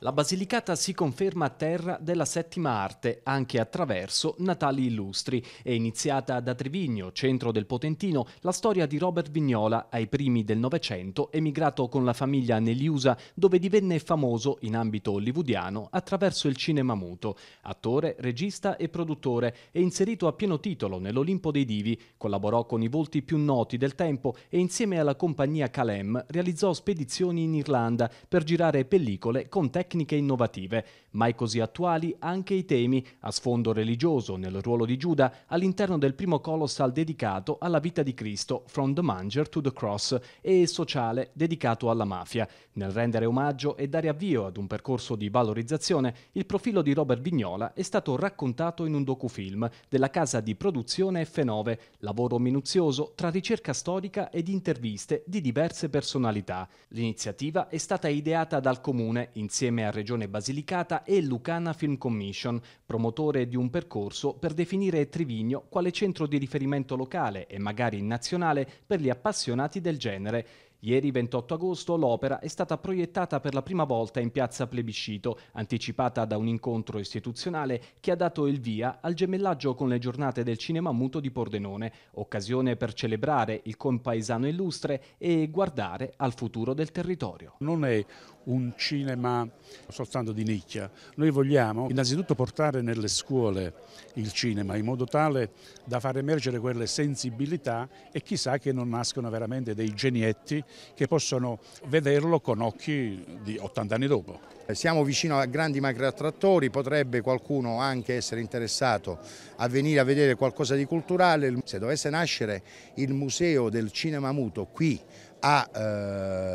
La Basilicata si conferma terra della settima arte anche attraverso Natali Illustri. È iniziata da Trivigno, centro del Potentino, la storia di Robert Vignola, ai primi del Novecento, emigrato con la famiglia negli USA, dove divenne famoso in ambito hollywoodiano attraverso il cinema muto. Attore, regista e produttore, è inserito a pieno titolo nell'Olimpo dei Divi, collaborò con i volti più noti del tempo e insieme alla compagnia Calem realizzò spedizioni in Irlanda per girare pellicole con tecniche tecniche innovative, mai così attuali anche i temi a sfondo religioso nel ruolo di Giuda all'interno del primo colossal dedicato alla vita di Cristo, From the Manger to the Cross, e sociale dedicato alla mafia. Nel rendere omaggio e dare avvio ad un percorso di valorizzazione, il profilo di Robert Vignola è stato raccontato in un docufilm della casa di produzione F9, lavoro minuzioso tra ricerca storica ed interviste di diverse personalità. L'iniziativa è stata ideata dal comune insieme insieme a Regione Basilicata e Lucana Film Commission, promotore di un percorso per definire Trivigno quale centro di riferimento locale e magari nazionale per gli appassionati del genere. Ieri 28 agosto l'opera è stata proiettata per la prima volta in piazza Plebiscito, anticipata da un incontro istituzionale che ha dato il via al gemellaggio con le giornate del cinema muto di Pordenone, occasione per celebrare il compaesano illustre e guardare al futuro del territorio. Non è un cinema soltanto di nicchia, noi vogliamo innanzitutto portare nelle scuole il cinema in modo tale da far emergere quelle sensibilità e chissà che non nascono veramente dei genietti che possono vederlo con occhi di 80 anni dopo. Siamo vicino a grandi macroattrattori, potrebbe qualcuno anche essere interessato a venire a vedere qualcosa di culturale. Se dovesse nascere il Museo del Cinema Muto qui a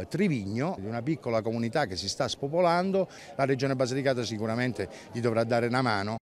eh, Trivigno, di una piccola comunità che si sta spopolando, la Regione Basilicata sicuramente gli dovrà dare una mano.